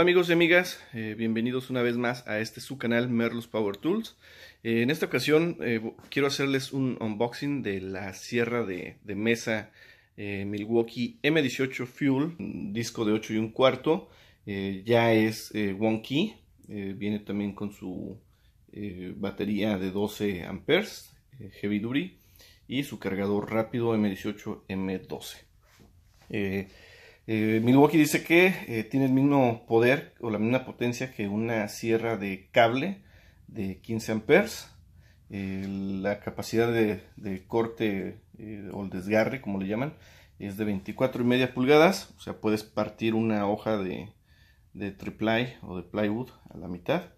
Hola amigos y amigas, eh, bienvenidos una vez más a este su canal Merlos Power Tools. Eh, en esta ocasión eh, quiero hacerles un unboxing de la sierra de, mesa Milwaukee M18 Fuel, disco de 8 y un cuarto, ya es One Key, viene también con su batería de 12 amperes, heavy duty, y su cargador rápido M18 M12. Eh, Milwaukee dice que eh, tiene el mismo poder o la misma potencia que una sierra de cable de 15 amperes. la capacidad de, corte eh, o el desgarre, como le llaman, es de 24 y media pulgadas. O sea, puedes partir una hoja de, de o de plywood a la mitad.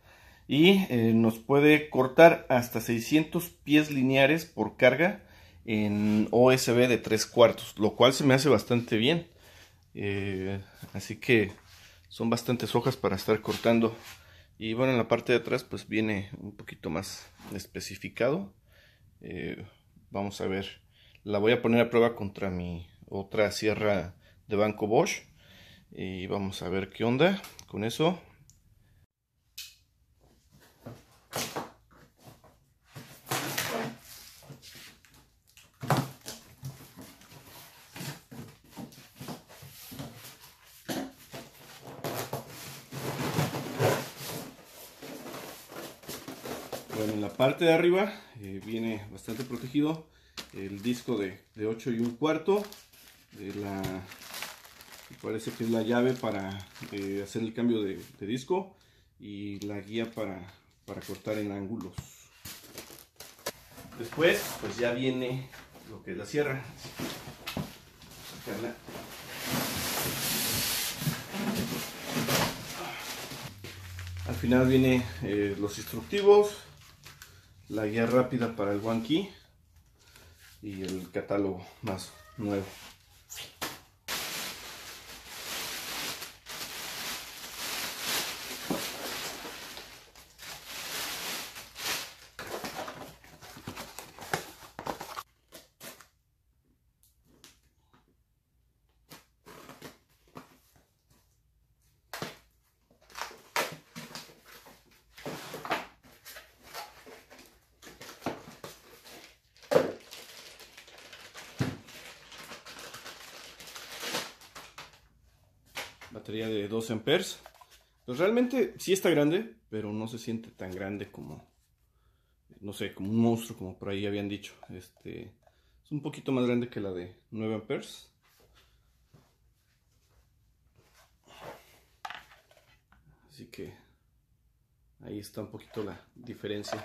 Y nos puede cortar hasta 600 pies lineares por carga en OSB de 3 cuartos, lo cual se me hace bastante bien. Eh, así que son bastantes hojas para estar cortando. Y bueno, en la parte de atrás pues viene un poquito más especificado. Eh, vamos a ver. La voy a poner a prueba contra mi otra sierra de banco Bosch. Y vamos a ver qué onda con eso. Bueno, en la parte de arriba eh, viene bastante protegido el disco de, de 8 y un cuarto. De la, parece que es la llave para eh, hacer el cambio de, disco y la guía para, cortar en ángulos. Después, pues ya viene lo que es la sierra. Al final viene eh, los instructivos, la guía rápida para el One y el catálogo más nuevo. de 12 amperes. Pues realmente sí está grande, pero no se siente tan grande como, no sé, como un monstruo, como por ahí habían dicho. Este, es un poquito más grande que la de 9 amperes. Así que ahí está un poquito la diferencia.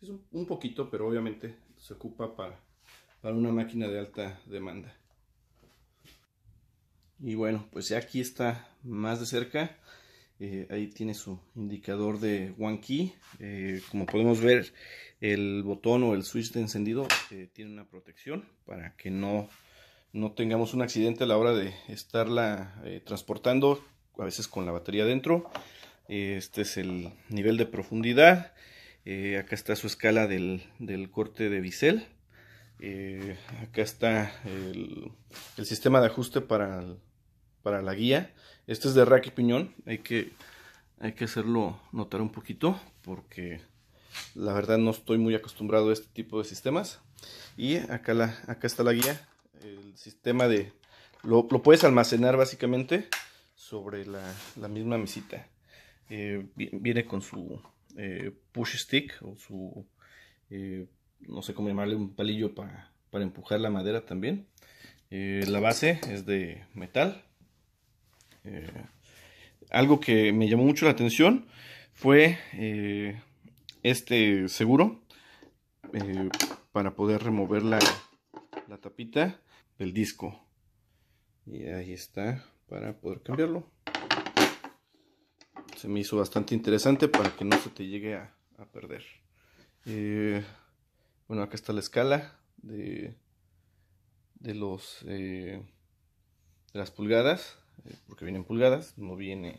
Es un, poquito, pero obviamente se ocupa para, para una máquina de alta demanda. Y bueno, pues aquí está más de cerca. Eh, ahí tiene su indicador de One Key. Eh, como podemos ver, el botón o el switch de encendido eh, tiene una protección para que no, no tengamos un accidente a la hora de estarla transportando, a veces con la batería dentro. este es el nivel de profundidad. acá está su escala del, corte de bisel. acá está el, el sistema de ajuste para el, para la guía. Este es de rack y piñón, hay que, hay que hacerlo notar un poquito porque la verdad no estoy muy acostumbrado a este tipo de sistemas. Y acá, acá está la guía, el sistema de... Lo, puedes almacenar básicamente sobre la, misma mesita. Eh, viene con su eh, push stick o su... Eh, no sé cómo llamarle, un palillo para, empujar la madera también. la base es de metal. Eh, algo que me llamó mucho la atención fue eh, este seguro eh, para poder remover la, tapita del disco. Y ahí está para poder cambiarlo. Se me hizo bastante interesante para que no se te llegue a, perder. bueno, acá está la escala de los de las pulgadas eh, porque viene en pulgadas, no viene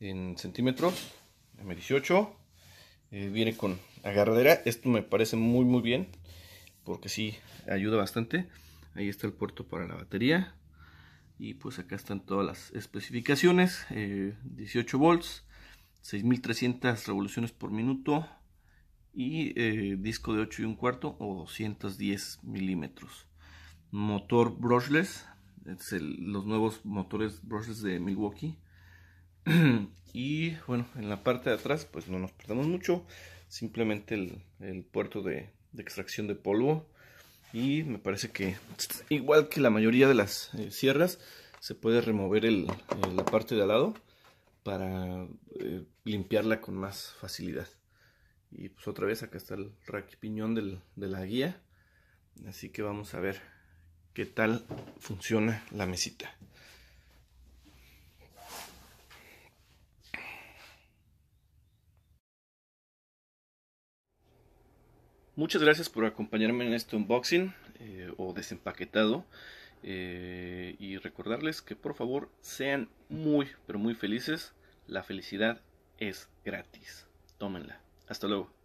en centímetros, M18, eh, viene con agarradera, esto me parece muy muy bien, porque sí, ayuda bastante, ahí está el puerto para la batería, y pues acá están todas las especificaciones, 18 eh, volts, 6300 revoluciones por minuto, y disco de 8 y un cuarto o 210 milímetros. Motor brushless los nuevos motores brushes de Milwaukee. y bueno, en la parte de atrás, pues no nos perdemos mucho. Simplemente el, puerto de, extracción de polvo. Y me parece que, igual que la mayoría de las eh, sierras, se puede remover la parte de al lado para eh, limpiarla con más facilidad. Y pues otra vez acá está el raquipiñón del, de la guía. Así que vamos a ver qué tal funciona la mesita. Muchas gracias por acompañarme en este unboxing eh, o desempaquetado. Eh, y recordarles que por favor sean muy, pero muy felices. La felicidad es gratis. Tómenla. Hasta luego.